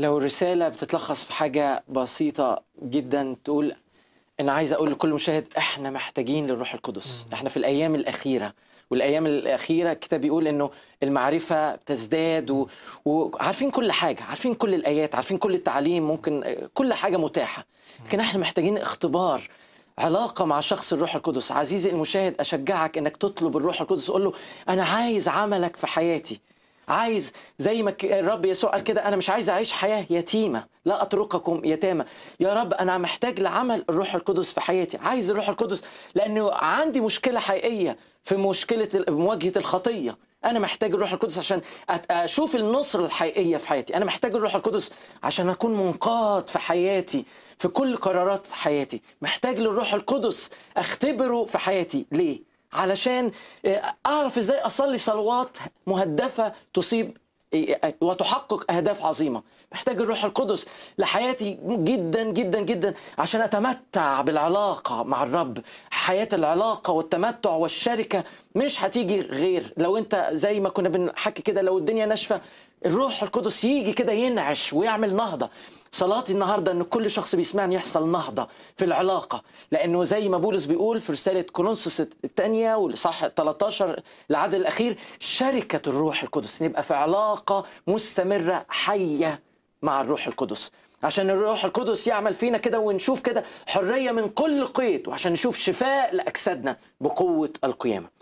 لو رسالة بتتلخص في حاجة بسيطة جدا تقول أنا عايز أقول لكل مشاهد إحنا محتاجين للروح القدس إحنا في الأيام الأخيرة والايام الاخيره الكتاب بيقول انه المعرفه تزداد و... وعارفين كل حاجه عارفين كل الايات عارفين كل التعليم ممكن كل حاجه متاحه لكن احنا محتاجين اختبار علاقة مع شخص الروح القدس عزيزي المشاهد أشجعك أنك تطلب الروح القدس وقول له أنا عايز عملك في حياتي عايز زي ما الرب يسوع قال كده انا مش عايز اعيش حياه يتيمه لا اترككم يتامى يا رب انا محتاج لعمل الروح القدس في حياتي عايز الروح القدس لانه عندي مشكله حقيقيه في مشكله مواجهه الخطيه انا محتاج الروح القدس عشان اشوف النصر الحقيقيه في حياتي انا محتاج الروح القدس عشان اكون منقاد في حياتي في كل قرارات حياتي محتاج للروح القدس اختبره في حياتي ليه علشان آه، اعرف ازاي اصلي صلوات مهدفه تصيب آه، وتحقق اهداف عظيمه محتاج الروح القدس لحياتي جدا جدا جدا عشان اتمتع بالعلاقه مع الرب حياة العلاقة والتمتع والشركة مش هتيجي غير لو أنت زي ما كنا بنحكي كده لو الدنيا ناشفة الروح القدس يجي كده ينعش ويعمل نهضة صلاتي النهاردة أن كل شخص بيسمعني يحصل نهضة في العلاقة لأنه زي ما بولس بيقول في رسالة كولونسوس الثانية والصح 13 العدد الأخير شركة الروح القدس نبقى في علاقة مستمرة حية مع الروح القدس عشان الروح القدس يعمل فينا كده ونشوف كده حرية من كل قيد وعشان نشوف شفاء لأجسادنا بقوة القيامة